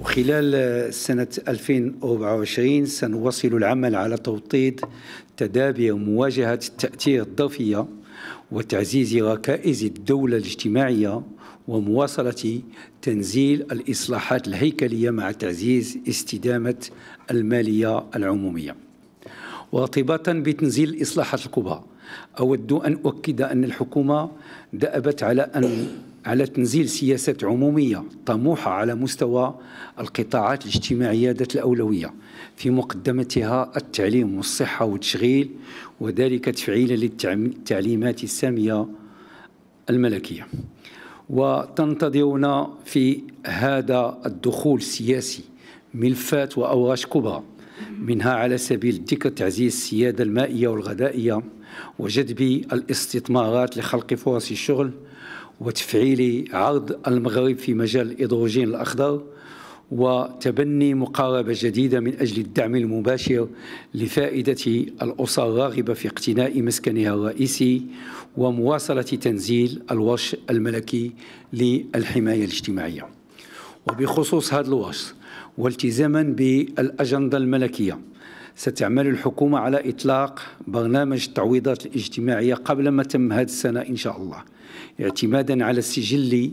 وخلال سنة 2024 سنواصل العمل على توطيد تدابير مواجهة التأثير الضفية وتعزيز ركائز الدولة الاجتماعية ومواصلة تنزيل الإصلاحات الهيكلية مع تعزيز استدامة المالية العمومية وارتباطا بتنزيل الإصلاحات الكبرى أود أن أؤكد أن الحكومة دأبت على أن على تنزيل سياسات عمومية طموحة على مستوى القطاعات الاجتماعية ذات الأولوية في مقدمتها التعليم والصحة والتشغيل وذلك تفعيلا للتعليمات السامية الملكية وتنتظرنا في هذا الدخول السياسي ملفات وأوراش كبرى منها على سبيل الذكر تعزيز السيادة المائية والغذائية وجذب الاستثمارات لخلق فرص الشغل وتفعيل عرض المغرب في مجال الإيدروجين الأخضر وتبني مقاربة جديدة من أجل الدعم المباشر لفائدة الأسر الراغبة في اقتناء مسكنها الرئيسي ومواصلة تنزيل الورش الملكي للحماية الاجتماعية وبخصوص هذا الوصف والتزاما بالأجندة الملكية ستعمل الحكومة على إطلاق برنامج التعويضات الاجتماعية قبل ما تم هذه السنة إن شاء الله اعتمادا على السجل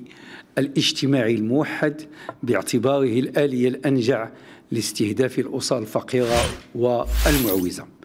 الاجتماعي الموحد باعتباره الآلية الأنجع لاستهداف الأسر الفقيرة والمعوزة